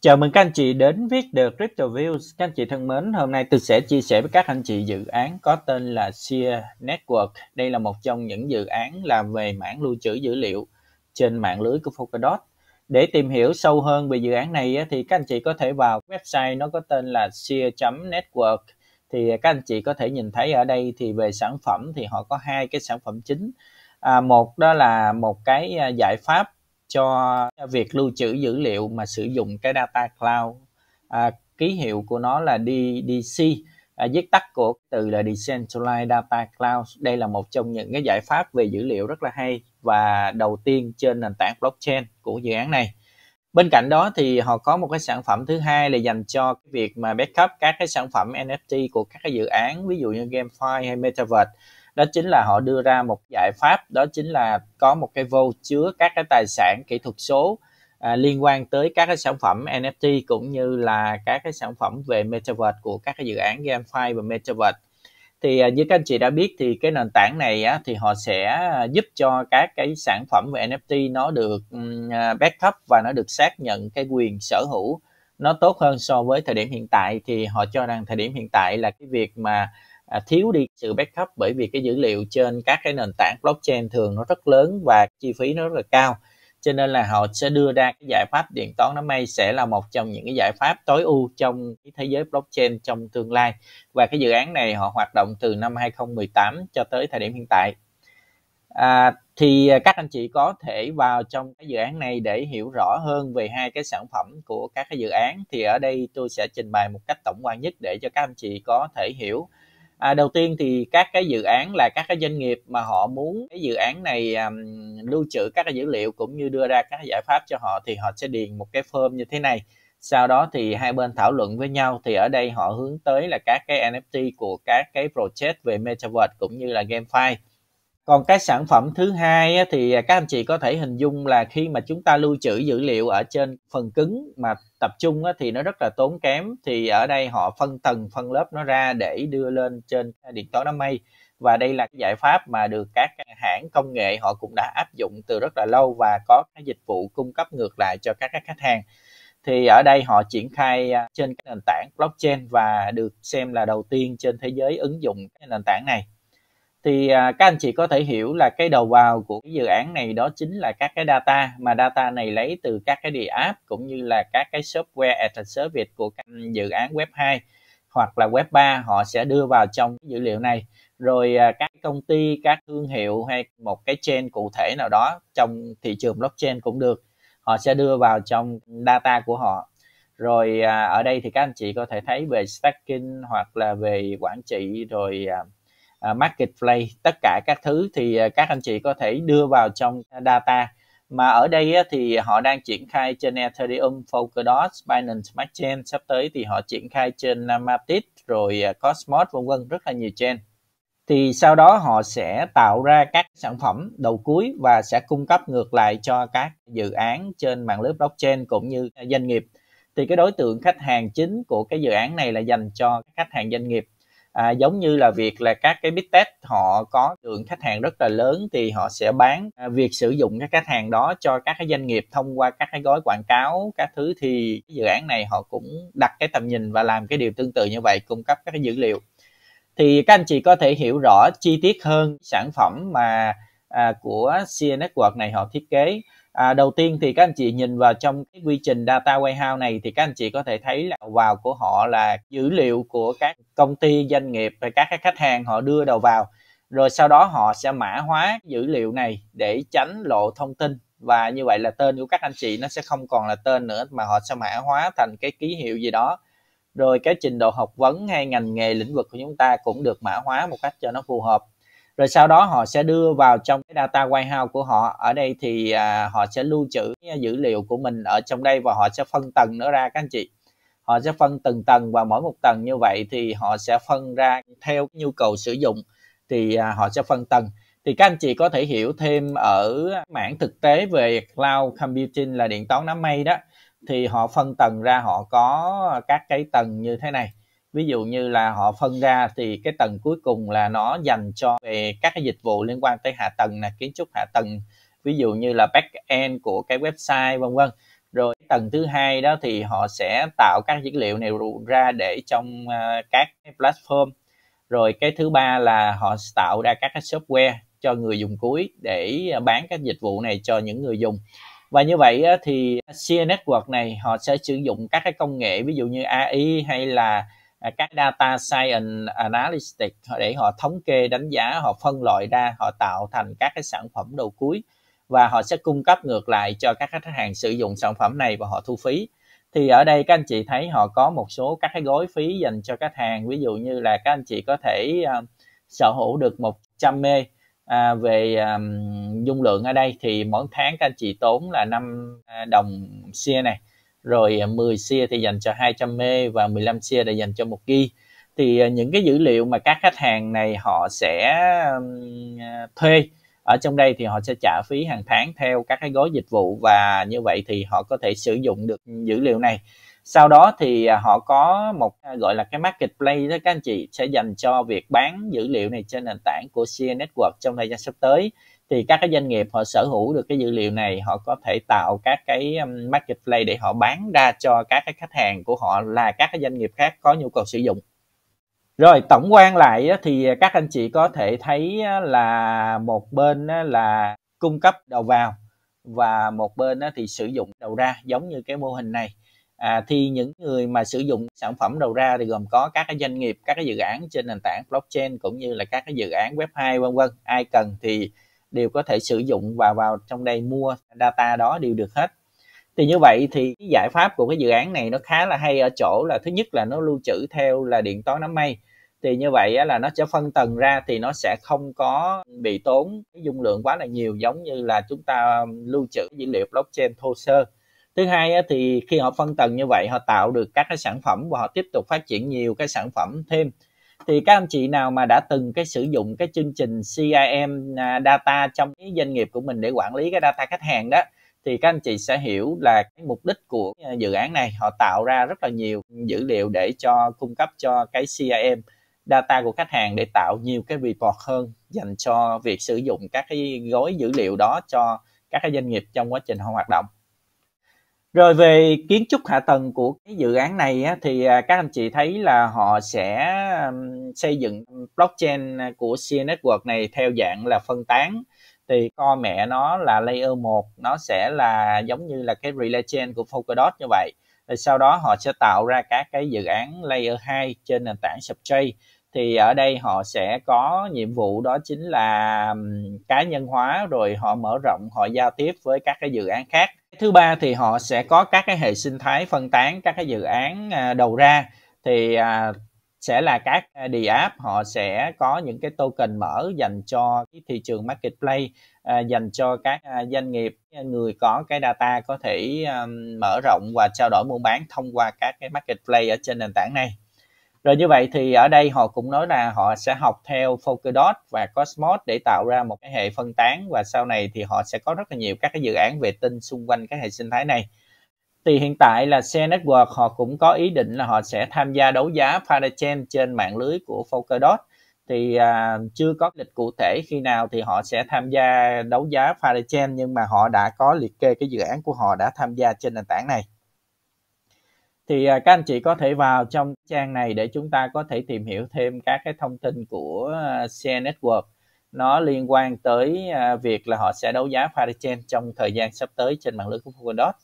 Chào mừng các anh chị đến với The Crypto Views. Các anh chị thân mến, hôm nay tôi sẽ chia sẻ với các anh chị dự án có tên là Sear Network. Đây là một trong những dự án làm về mảng lưu trữ dữ liệu trên mạng lưới của Polkadot. Để tìm hiểu sâu hơn về dự án này thì các anh chị có thể vào website nó có tên là sear.network thì các anh chị có thể nhìn thấy ở đây thì về sản phẩm thì họ có hai cái sản phẩm chính. À, một đó là một cái à, giải pháp cho việc lưu trữ dữ liệu mà sử dụng cái data cloud à, ký hiệu của nó là DDC à, viết tắt của từ là Decentralized Data Cloud đây là một trong những cái giải pháp về dữ liệu rất là hay và đầu tiên trên nền tảng blockchain của dự án này bên cạnh đó thì họ có một cái sản phẩm thứ hai là dành cho cái việc mà backup các cái sản phẩm NFT của các cái dự án ví dụ như GameFi hay Metaverse đó chính là họ đưa ra một giải pháp đó chính là có một cái vô chứa các cái tài sản kỹ thuật số à, liên quan tới các cái sản phẩm NFT cũng như là các cái sản phẩm về metaverse của các cái dự án GameFi và metaverse thì à, như các anh chị đã biết thì cái nền tảng này á, thì họ sẽ à, giúp cho các cái sản phẩm về NFT nó được um, backup và nó được xác nhận cái quyền sở hữu nó tốt hơn so với thời điểm hiện tại thì họ cho rằng thời điểm hiện tại là cái việc mà à, thiếu đi sự backup bởi vì cái dữ liệu trên các cái nền tảng blockchain thường nó rất lớn và chi phí nó rất là cao cho nên là họ sẽ đưa ra cái giải pháp điện toán đám mây sẽ là một trong những cái giải pháp tối ưu trong cái thế giới blockchain trong tương lai và cái dự án này họ hoạt động từ năm 2018 cho tới thời điểm hiện tại à, thì các anh chị có thể vào trong cái dự án này để hiểu rõ hơn về hai cái sản phẩm của các cái dự án thì ở đây tôi sẽ trình bày một cách tổng quan nhất để cho các anh chị có thể hiểu à, đầu tiên thì các cái dự án là các cái doanh nghiệp mà họ muốn cái dự án này um, lưu trữ các cái dữ liệu cũng như đưa ra các giải pháp cho họ thì họ sẽ điền một cái form như thế này sau đó thì hai bên thảo luận với nhau thì ở đây họ hướng tới là các cái NFT của các cái project về metaverse cũng như là GameFi còn cái sản phẩm thứ hai thì à, các anh chị có thể hình dung là khi mà chúng ta lưu trữ dữ liệu ở trên phần cứng mà tập trung thì nó rất là tốn kém thì ở đây họ phân tầng phân lớp nó ra để đưa lên trên điện toán đám mây và đây là cái giải pháp mà được các hãng công nghệ họ cũng đã áp dụng từ rất là lâu và có cái dịch vụ cung cấp ngược lại cho các khách hàng thì ở đây họ triển khai à, trên cái nền tảng blockchain và được xem là đầu tiên trên thế giới ứng dụng cái nền tảng này thì à, các anh chị có thể hiểu là cái đầu vào của cái dự án này đó chính là các cái data mà data này lấy từ các cái địa app cũng như là các cái software as a service của các dự án web 2 hoặc là web 3 họ sẽ đưa vào trong dữ liệu này rồi à, các công ty các thương hiệu hay một cái chain cụ thể nào đó trong thị trường blockchain cũng được họ sẽ đưa vào trong data của họ rồi à, ở đây thì các anh chị có thể thấy về stacking hoặc là về quản trị rồi À, marketplace tất cả các thứ thì à, các anh chị có thể đưa vào trong data mà ở đây thì họ đang triển khai trên Ethereum, Polkadot, Binance Smart Chain sắp tới thì họ triển khai trên Matic rồi à, Cosmos vân vân rất là nhiều chain thì sau đó họ sẽ tạo ra các sản phẩm đầu cuối và sẽ cung cấp ngược lại cho các dự án trên mạng lưới blockchain cũng như doanh nghiệp thì cái đối tượng khách hàng chính của cái dự án này là dành cho khách hàng doanh nghiệp à, giống như là việc là các cái big tech họ có lượng khách hàng rất là lớn thì họ sẽ bán à, việc sử dụng các khách hàng đó cho các cái doanh nghiệp thông qua các cái gói quảng cáo các thứ thì cái dự án này họ cũng đặt cái tầm nhìn và làm cái điều tương tự như vậy cung cấp các cái dữ liệu thì các anh chị có thể hiểu rõ chi tiết hơn sản phẩm mà à, của CN Network này họ thiết kế À, đầu tiên thì các anh chị nhìn vào trong cái quy trình data warehouse này thì các anh chị có thể thấy là vào của họ là dữ liệu của các công ty doanh nghiệp và các khách hàng họ đưa đầu vào rồi sau đó họ sẽ mã hóa dữ liệu này để tránh lộ thông tin và như vậy là tên của các anh chị nó sẽ không còn là tên nữa mà họ sẽ mã hóa thành cái ký hiệu gì đó rồi cái trình độ học vấn hay ngành nghề lĩnh vực của chúng ta cũng được mã hóa một cách cho nó phù hợp rồi sau đó họ sẽ đưa vào trong cái data warehouse của họ ở đây thì à, họ sẽ lưu trữ dữ liệu của mình ở trong đây và họ sẽ phân tầng nó ra các anh chị họ sẽ phân từng tầng và mỗi một tầng như vậy thì họ sẽ phân ra theo nhu cầu sử dụng thì à, họ sẽ phân tầng thì các anh chị có thể hiểu thêm ở mảng thực tế về cloud computing là điện toán đám mây đó thì họ phân tầng ra họ có các cái tầng như thế này ví dụ như là họ phân ra thì cái tầng cuối cùng là nó dành cho về các cái dịch vụ liên quan tới hạ tầng là kiến trúc hạ tầng ví dụ như là back end của cái website vân vân rồi tầng thứ hai đó thì họ sẽ tạo các dữ liệu này ra để trong à, các platform rồi cái thứ ba là họ tạo ra các cái software cho người dùng cuối để bán các dịch vụ này cho những người dùng và như vậy thì CN Network này họ sẽ sử dụng các cái công nghệ ví dụ như AI hay là À, các data science analytics để họ thống kê đánh giá họ phân loại ra họ tạo thành các cái sản phẩm đầu cuối và họ sẽ cung cấp ngược lại cho các khách hàng sử dụng sản phẩm này và họ thu phí thì ở đây các anh chị thấy họ có một số các cái gói phí dành cho khách hàng ví dụ như là các anh chị có thể uh, sở hữu được 100 mê à, về um, dung lượng ở đây thì mỗi tháng các anh chị tốn là 5 à, đồng xia này rồi 10 à, share thì dành cho 200 mê và 15 share để dành cho một ghi thì à, những cái dữ liệu mà các khách hàng này họ sẽ à, thuê ở trong đây thì họ sẽ trả phí hàng tháng theo các cái gói dịch vụ và như vậy thì họ có thể sử dụng được dữ liệu này sau đó thì họ có một gọi là cái marketplace đó các anh chị sẽ dành cho việc bán dữ liệu này trên nền tảng của CN Network trong thời gian sắp tới thì các cái doanh nghiệp họ sở hữu được cái dữ liệu này họ có thể tạo các cái um, marketplace để họ bán ra cho các cái khách hàng của họ là các cái doanh nghiệp khác có nhu cầu sử dụng rồi tổng quan lại thì các anh chị có thể thấy là một bên là cung cấp đầu vào và một bên thì sử dụng đầu ra giống như cái mô hình này à, thì những người mà sử dụng sản phẩm đầu ra thì gồm có các cái doanh nghiệp các cái dự án trên nền tảng blockchain cũng như là các cái dự án web 2 vân vân ai cần thì đều có thể sử dụng và vào trong đây mua data đó đều được hết thì như vậy thì cái giải pháp của cái dự án này nó khá là hay ở chỗ là thứ nhất là nó lưu trữ theo là điện toán đám mây thì như vậy là nó sẽ phân tầng ra thì nó sẽ không có bị tốn cái dung lượng quá là nhiều giống như là chúng ta lưu trữ dữ liệu blockchain thô sơ thứ hai thì khi họ phân tầng như vậy họ tạo được các cái sản phẩm và họ tiếp tục phát triển nhiều cái sản phẩm thêm thì các anh chị nào mà đã từng cái sử dụng cái chương trình CIM à, data trong cái doanh nghiệp của mình để quản lý cái data khách hàng đó thì các anh chị sẽ hiểu là cái mục đích của dự án này họ tạo ra rất là nhiều dữ liệu để cho cung cấp cho cái CIM data của khách hàng để tạo nhiều cái report hơn dành cho việc sử dụng các cái gói dữ liệu đó cho các cái doanh nghiệp trong quá trình họ hoạt động rồi về kiến trúc hạ tầng của cái dự án này á, thì à, các anh chị thấy là họ sẽ xây dựng blockchain của C Network này theo dạng là phân tán thì co mẹ nó là layer 1 nó sẽ là giống như là cái relay chain của Polkadot như vậy rồi sau đó họ sẽ tạo ra các cái dự án layer 2 trên nền tảng Subchain thì ở đây họ sẽ có nhiệm vụ đó chính là cá nhân hóa rồi họ mở rộng họ giao tiếp với các cái dự án khác thứ ba thì họ sẽ có các cái hệ sinh thái phân tán các cái dự án à, đầu ra thì à, sẽ là các đề app họ sẽ có những cái token mở dành cho cái thị trường marketplace à, dành cho các doanh nghiệp người có cái data có thể mở rộng và trao đổi mua bán thông qua các cái marketplace ở trên nền tảng này rồi như vậy thì ở đây họ cũng nói là họ sẽ học theo Polkadot và Cosmos để tạo ra một cái hệ phân tán và sau này thì họ sẽ có rất là nhiều các cái dự án vệ tinh xung quanh cái hệ sinh thái này thì hiện tại là xe network họ cũng có ý định là họ sẽ tham gia đấu giá parachain trên mạng lưới của Polkadot thì à, chưa có lịch cụ thể khi nào thì họ sẽ tham gia đấu giá parachain nhưng mà họ đã có liệt kê cái dự án của họ đã tham gia trên nền tảng này thì à, các anh chị có thể vào trong trang này để chúng ta có thể tìm hiểu thêm các cái thông tin của share à, network nó liên quan tới à, việc là họ sẽ đấu giá Parachain trong thời gian sắp tới trên mạng lưới của Polkadot.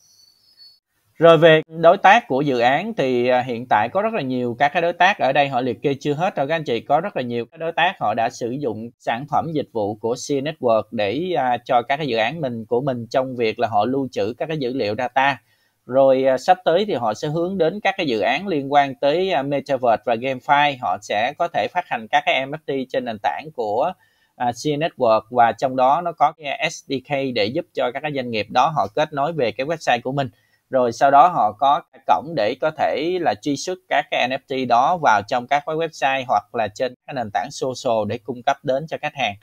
Rồi về đối tác của dự án thì hiện tại có rất là nhiều các cái đối tác ở đây họ liệt kê chưa hết rồi các anh chị có rất là nhiều đối tác họ đã sử dụng sản phẩm dịch vụ của C Network để cho các cái dự án mình của mình trong việc là họ lưu trữ các cái dữ liệu data rồi à, sắp tới thì họ sẽ hướng đến các cái dự án liên quan tới à, metaverse và gamefi họ sẽ có thể phát hành các cái NFT trên nền tảng của à, C Network và trong đó nó có cái SDK để giúp cho các cái doanh nghiệp đó họ kết nối về cái website của mình rồi sau đó họ có cổng để có thể là truy xuất các cái NFT đó vào trong các cái website hoặc là trên các nền tảng social để cung cấp đến cho khách hàng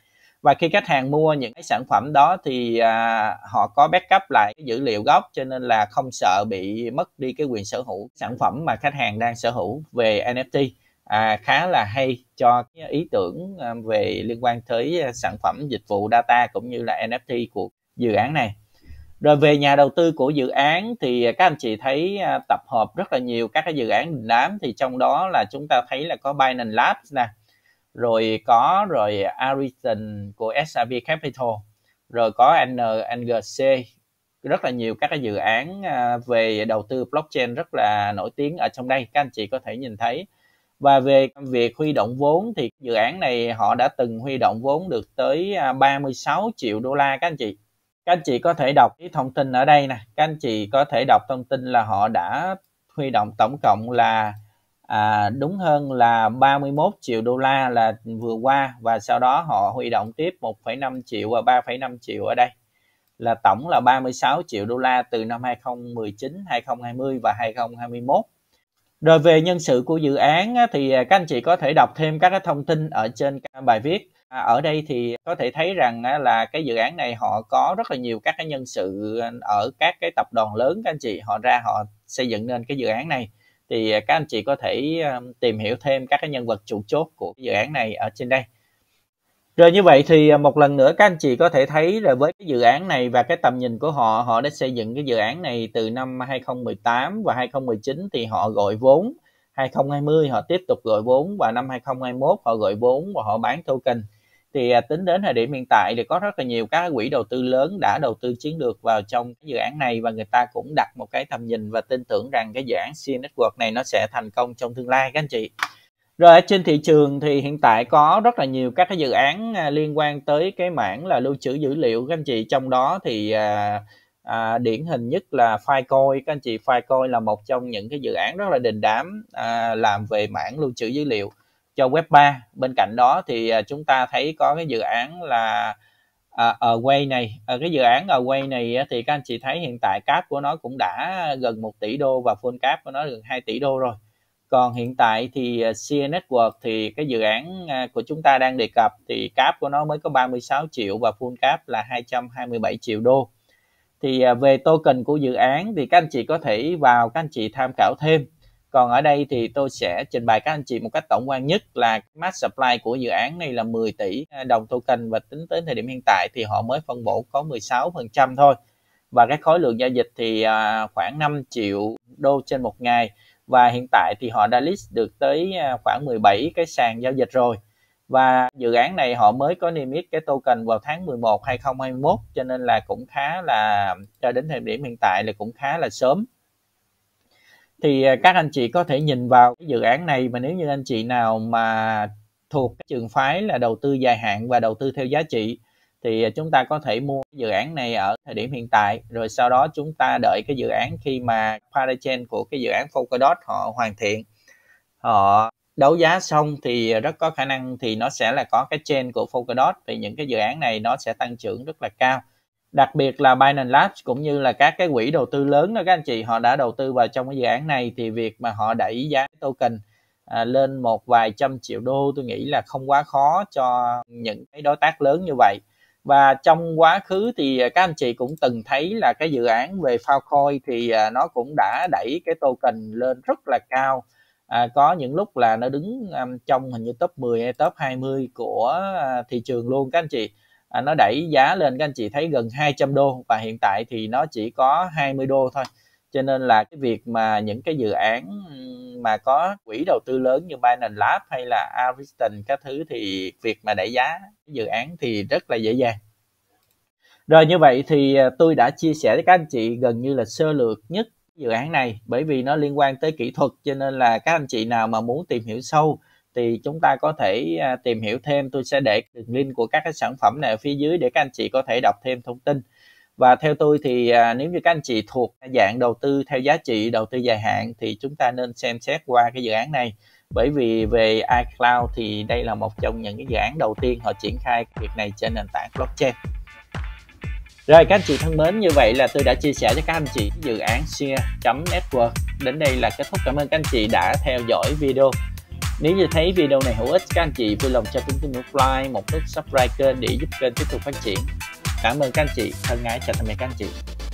và khi khách hàng mua những cái sản phẩm đó thì à, họ có backup lại cái dữ liệu gốc cho nên là không sợ bị mất đi cái quyền sở hữu sản phẩm mà khách hàng đang sở hữu về NFT à, khá là hay cho cái ý tưởng à, về liên quan tới à, sản phẩm dịch vụ data cũng như là NFT của dự án này rồi về nhà đầu tư của dự án thì các anh chị thấy à, tập hợp rất là nhiều các cái dự án đình đám thì trong đó là chúng ta thấy là có Binance Labs nè rồi có rồi Ariton của SRB Capital rồi có NNGC rất là nhiều các cái dự án à, về đầu tư blockchain rất là nổi tiếng ở trong đây các anh chị có thể nhìn thấy và về việc huy động vốn thì dự án này họ đã từng huy động vốn được tới 36 à, triệu đô la các anh chị các anh chị có thể đọc cái thông tin ở đây nè các anh chị có thể đọc thông tin là họ đã huy động tổng cộng là à, đúng hơn là 31 triệu đô la là vừa qua và sau đó họ huy động tiếp 1,5 triệu và 3,5 triệu ở đây là tổng là 36 triệu đô la từ năm 2019, 2020 và 2021. Rồi về nhân sự của dự án thì à, các anh chị có thể đọc thêm các thông tin ở trên bài viết. À, ở đây thì có thể thấy rằng là cái dự án này họ có rất là nhiều các cái nhân sự à, ở các cái tập đoàn lớn các anh chị họ ra họ xây dựng nên cái dự án này thì à, các anh chị có thể à, tìm hiểu thêm các cái nhân vật chủ chốt của dự án này ở trên đây rồi như vậy thì à, một lần nữa các anh chị có thể thấy là với cái dự án này và cái tầm nhìn của họ, họ đã xây dựng cái dự án này từ năm 2018 và 2019 thì họ gọi vốn, 2020 họ tiếp tục gọi vốn và năm 2021 họ gọi vốn và họ bán token thì à, tính đến thời điểm hiện tại thì có rất là nhiều các quỹ đầu tư lớn đã đầu tư chiến lược vào trong dự án này và người ta cũng đặt một cái tầm nhìn và tin tưởng rằng cái dự án C Network này nó sẽ thành công trong tương lai các anh chị. Rồi trên thị trường thì hiện tại có rất là nhiều các cái dự án à, liên quan tới cái mảng là lưu trữ dữ liệu các anh chị trong đó thì à, à, điển hình nhất là Filecoin các anh chị Filecoin là một trong những cái dự án rất là đình đám à, làm về mảng lưu trữ dữ liệu cho web 3 bên cạnh đó thì à, chúng ta thấy có cái dự án là à, ở quay này à, cái dự án ở quay này thì các anh chị thấy hiện tại cáp của nó cũng đã gần 1 tỷ đô và full cáp của nó gần 2 tỷ đô rồi còn hiện tại thì à, CN Network thì cái dự án à, của chúng ta đang đề cập thì cáp của nó mới có 36 triệu và full cáp là 227 triệu đô thì về token của dự án thì các anh chị có thể vào các anh chị tham khảo thêm còn ở đây thì tôi sẽ trình bày các anh chị một cách tổng quan nhất là mass supply của dự án này là 10 tỷ à, đồng token và tính tới thời điểm hiện tại thì họ mới phân bổ có 16% thôi và cái khối lượng giao dịch thì à, khoảng 5 triệu đô trên một ngày và hiện tại thì họ đã list được tới à, khoảng 17 cái sàn giao dịch rồi và dự án này họ mới có niêm yết cái token vào tháng 11 2021 cho nên là cũng khá là cho đến thời điểm hiện tại là cũng khá là sớm thì à, các anh chị có thể nhìn vào cái dự án này mà nếu như anh chị nào mà thuộc cái trường phái là đầu tư dài hạn và đầu tư theo giá trị thì à, chúng ta có thể mua dự án này ở thời điểm hiện tại rồi sau đó chúng ta đợi cái dự án khi mà parachain của cái dự án Polkadot họ hoàn thiện họ đấu giá xong thì rất có khả năng thì nó sẽ là có cái chain của Polkadot thì những cái dự án này nó sẽ tăng trưởng rất là cao đặc biệt là Binance Labs cũng như là các cái quỹ đầu tư lớn đó các anh chị họ đã đầu tư vào trong cái dự án này thì việc mà họ đẩy giá token à, lên một vài trăm triệu đô tôi nghĩ là không quá khó cho những cái đối tác lớn như vậy và trong quá khứ thì các anh chị cũng từng thấy là cái dự án về Filecoin thì à, nó cũng đã đẩy cái token lên rất là cao à, có những lúc là nó đứng à, trong hình như top 10 hay top 20 của à, thị trường luôn các anh chị à, nó đẩy giá lên các anh chị thấy gần 200 đô và hiện tại thì nó chỉ có 20 đô thôi cho nên là cái việc mà những cái dự án mà có quỹ đầu tư lớn như Binance Lab hay là Ariston các thứ thì việc mà đẩy giá dự án thì rất là dễ dàng rồi như vậy thì à, tôi đã chia sẻ với các anh chị gần như là sơ lược nhất dự án này bởi vì nó liên quan tới kỹ thuật cho nên là các anh chị nào mà muốn tìm hiểu sâu thì chúng ta có thể à, tìm hiểu thêm tôi sẽ để đường link của các cái sản phẩm này ở phía dưới để các anh chị có thể đọc thêm thông tin và theo tôi thì à, nếu như các anh chị thuộc dạng đầu tư theo giá trị đầu tư dài hạn thì chúng ta nên xem xét qua cái dự án này bởi vì về iCloud thì đây là một trong những cái dự án đầu tiên họ triển khai việc này trên nền tảng blockchain rồi các anh chị thân mến, như vậy là tôi đã chia sẻ cho các anh chị dự án share.network. Đến đây là kết thúc. Cảm ơn các anh chị đã theo dõi video. Nếu như thấy video này hữu ích, các anh chị vui lòng cho chúng tôi một like, một nút subscribe kênh để giúp kênh tiếp tục phát triển. Cảm ơn các anh chị, thân ái chào tạm biệt các anh chị.